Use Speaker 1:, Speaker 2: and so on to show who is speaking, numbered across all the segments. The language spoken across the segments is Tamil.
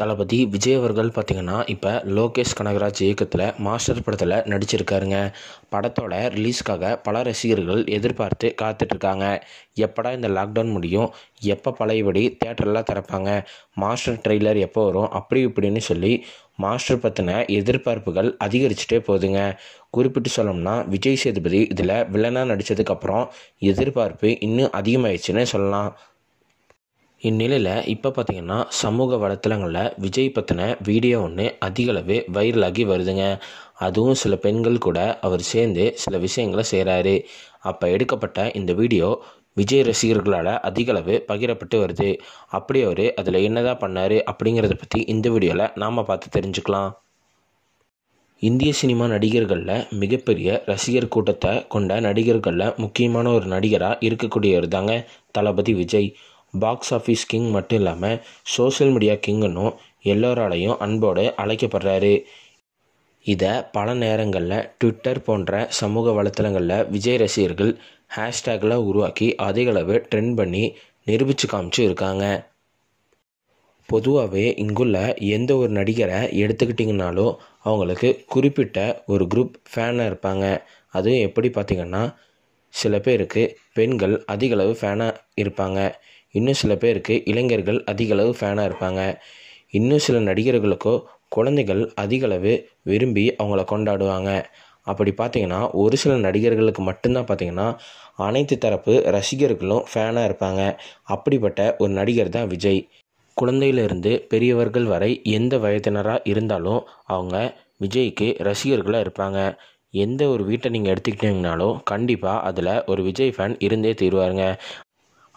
Speaker 1: தளபதி விஜய் அவர்கள் பார்த்திங்கன்னா இப்போ லோகேஷ் கனகராஜ் இயக்கத்தில் மாஸ்டர் படத்தில் நடிச்சிருக்காருங்க படத்தோட ரிலீஸ்க்காக பல ரசிகர்கள் எதிர்பார்த்து காத்துட்ருக்காங்க எப்படா இந்த லாக்டவுன் முடியும் எப்போ பழையபடி தேட்டரெல்லாம் திறப்பாங்க மாஸ்டர் ட்ரெய்லர் எப்போ வரும் அப்படி இப்படின்னு சொல்லி மாஸ்டர் பற்றின எதிர்பார்ப்புகள் அதிகரிச்சுட்டே போகுதுங்க குறிப்பிட்டு சொல்லணும்னா விஜய் சேதுபதி இதில் வில்லனாக நடித்ததுக்கப்புறம் எதிர்பார்ப்பு இன்னும் அதிகமாகிடுச்சுன்னு சொல்லலாம் இந்நிலையில் இப்போ பார்த்திங்கன்னா சமூக வலைத்தளங்களில் விஜய் பற்றின வீடியோ ஒன்று அதிகளவு வைரலாகி வருதுங்க அதுவும் சில பெண்கள் கூட அவர் சேர்ந்து சில விஷயங்களை செய்கிறாரு அப்போ எடுக்கப்பட்ட இந்த வீடியோ விஜய் ரசிகர்களால் அதிகளவு பகிரப்பட்டு வருது அப்படி அவர் அதில் என்னதான் பண்ணார் அப்படிங்கிறத பற்றி இந்த வீடியோவில் நாம் பார்த்து தெரிஞ்சுக்கலாம் இந்திய சினிமா நடிகர்களில் மிகப்பெரிய ரசிகர் கூட்டத்தை கொண்ட நடிகர்களில் முக்கியமான ஒரு நடிகராக இருக்கக்கூடியவர் தாங்க Thalapathy Vijay box office king மட்டும் இல்லாமல் சோசியல் மீடியா கிங்குன்னும் எல்லோராலையும் அன்போடு அழைக்கப்படுறாரு இதை பல நேரங்களில் ட்விட்டர் போன்ற சமூக வலைத்தளங்களில் விஜய் ரசிகர்கள் ஹேஷ்டேக்கில் உருவாக்கி அதிகளவு ட்ரெண்ட் பண்ணி நிரூபித்து காமிச்சு இருக்காங்க பொதுவாகவே இங்குள்ள எந்த ஒரு நடிகரை எடுத்துக்கிட்டிங்கனாலும் அவங்களுக்கு குறிப்பிட்ட ஒரு குரூப் ஃபேனாக இருப்பாங்க அதுவும் எப்படி பார்த்திங்கன்னா சில பேருக்கு பெண்கள் அதிகளவு ஃபேனாக இருப்பாங்க இன்னும் சில பேருக்கு இளைஞர்கள் அதிகளவு ஃபேனாக இருப்பாங்க இன்னும் சில நடிகர்களுக்கோ குழந்தைகள் அதிகளவு விரும்பி அவங்கள கொண்டாடுவாங்க அப்படி பார்த்தீங்கன்னா ஒரு சில நடிகர்களுக்கு மட்டும்தான் பார்த்தீங்கன்னா அனைத்து தரப்பு ரசிகர்களும் ஃபேனாக இருப்பாங்க அப்படிப்பட்ட ஒரு நடிகர் தான் விஜய் குழந்தையிலிருந்து பெரியவர்கள் வரை எந்த வயதினராக இருந்தாலும் அவங்க விஜய்க்கு ரசிகர்களாக இருப்பாங்க எந்த ஒரு வீட்டை நீங்கள் எடுத்துக்கிட்டீங்கனாலும் கண்டிப்பாக அதில் ஒரு விஜய் ஃபேன் இருந்தே தீருவாருங்க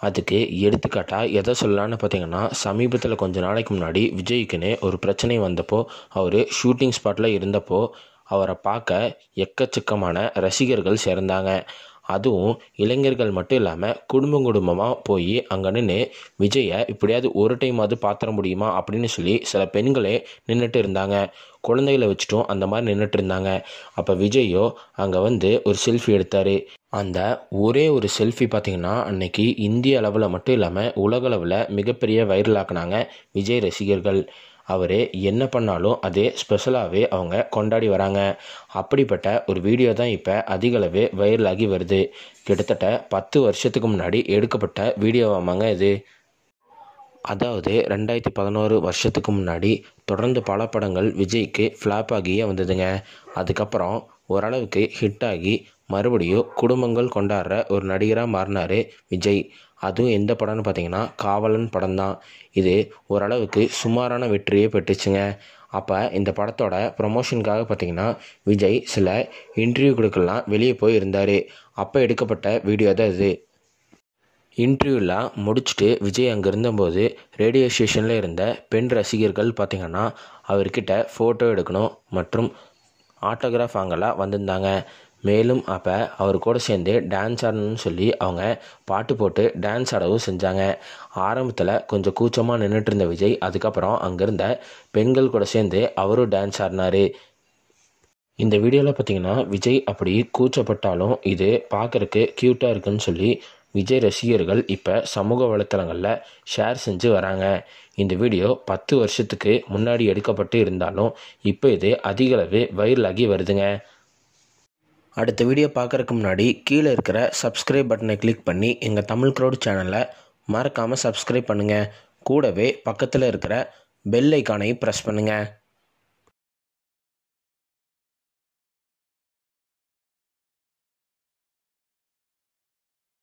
Speaker 1: அதுக்கு எடுத்துக்காட்டாக எதை சொல்லலான்னு பார்த்தீங்கன்னா சமீபத்தில் கொஞ்ச நாளைக்கு முன்னாடி விஜய்க்குன்னு ஒரு பிரச்சனை வந்தப்போ அவர் ஷூட்டிங் ஸ்பாட்டில் இருந்தப்போ அவரை பார்க்க எக்கச்சக்கமான ரசிகர்கள் சேர்ந்தாங்க அதுவும் இளைஞர்கள் மட்டும் இல்லாமல் குடும்பம் குடும்பமாக போய் அங்கே நின்று விஜயை இப்படியாவது ஒரு டைம் அது பாத்திர முடியுமா அப்படின்னு சொல்லி சில பெண்களே நின்றுட்டு இருந்தாங்க குழந்தைகளை வச்சுட்டும் அந்த மாதிரி நின்றுட்டு இருந்தாங்க அப்போ விஜயோ அங்கே வந்து ஒரு செல்ஃபி எடுத்தார் அந்த ஒரே ஒரு செல்ஃபி பார்த்திங்கன்னா அன்னைக்கு இந்திய அளவில் மட்டும் இல்லாமல் உலகளவில் மிகப்பெரிய வைரலாக்குனாங்க விஜய் ரசிகர்கள் அவர் என்ன பண்ணாலும் அதே ஸ்பெஷலாகவே அவங்க கொண்டாடி வராங்க அப்படிப்பட்ட ஒரு வீடியோ தான் இப்போ அதிகளவே வைரலாகி வருது கிட்டத்தட்ட பத்து வருஷத்துக்கு முன்னாடி எடுக்கப்பட்ட வீடியோவாமாங்க இது அதாவது ரெண்டாயிரத்தி பதினோரு வருஷத்துக்கு முன்னாடி தொடர்ந்து பல படங்கள் விஜய்க்கு ஃப்ளாப் ஆகியே வந்ததுங்க அதுக்கப்புறம் ஓரளவுக்கு ஹிட் ஆகி மறுபடியும் குடும்பங்கள் கொண்டாடுற ஒரு நடிகராக மாறினார் விஜய் அதுவும் எந்த படம்னு பார்த்தீங்கன்னா காவலன் படம் தான் இது ஓரளவுக்கு சுமாரான வெற்றியே பெற்றுச்சுங்க அப்போ இந்த படத்தோட ப்ரொமோஷனுக்காக பார்த்தீங்கன்னா விஜய் சில இன்டர்வியூ கொடுக்கலாம் வெளியே போய் இருந்தார் அப்போ எடுக்கப்பட்ட வீடியோ தான் இது இன்டர்வியூலாம் முடிச்சுட்டு விஜய் அங்கே இருந்தபோது ரேடியோ ஸ்டேஷனில் இருந்த பெண் ரசிகர்கள் பார்த்திங்கன்னா அவர்கிட்ட ஃபோட்டோ எடுக்கணும் மற்றும் ஆட்டோகிராஃப் வாங்கலாம் வந்திருந்தாங்க மேலும் அப்போ அவர் கூட சேர்ந்து டான்ஸ் ஆடணும்னு சொல்லி அவங்க பாட்டு போட்டு டான்ஸ் ஆடவும் செஞ்சாங்க ஆரம்பத்தில் கொஞ்சம் கூச்சமாக நின்றுட்டு இருந்த விஜய் அதுக்கப்புறம் அங்கேருந்த பெண்கள் கூட சேர்ந்து அவரும் டான்ஸ் ஆடினார் இந்த வீடியோவில் பார்த்தீங்கன்னா விஜய் அப்படி கூச்சப்பட்டாலும் இது பார்க்குறக்கு க்யூட்டாக இருக்குன்னு சொல்லி விஜய் ரசிகர்கள் இப்போ சமூக வலைத்தளங்களில் ஷேர் செஞ்சு வராங்க இந்த வீடியோ பத்து வருஷத்துக்கு முன்னாடி எடுக்கப்பட்டு இருந்தாலும் இப்போ இது அதிகளவு வைரலாகி வருதுங்க அடுத்த வீடியோ பார்க்குறதுக்கு முன்னாடி கீழே இருக்கிற சப்ஸ்கிரைப் பட்டனை கிளிக் பண்ணி எங்கள் தமிழ் க்ரௌட் சேனலை மறக்காமல் சப்ஸ்கிரைப் பண்ணுங்கள் கூடவே பக்கத்தில் இருக்கிற பெல் ஐக்கானையும் ப்ரெஸ் பண்ணுங்கள்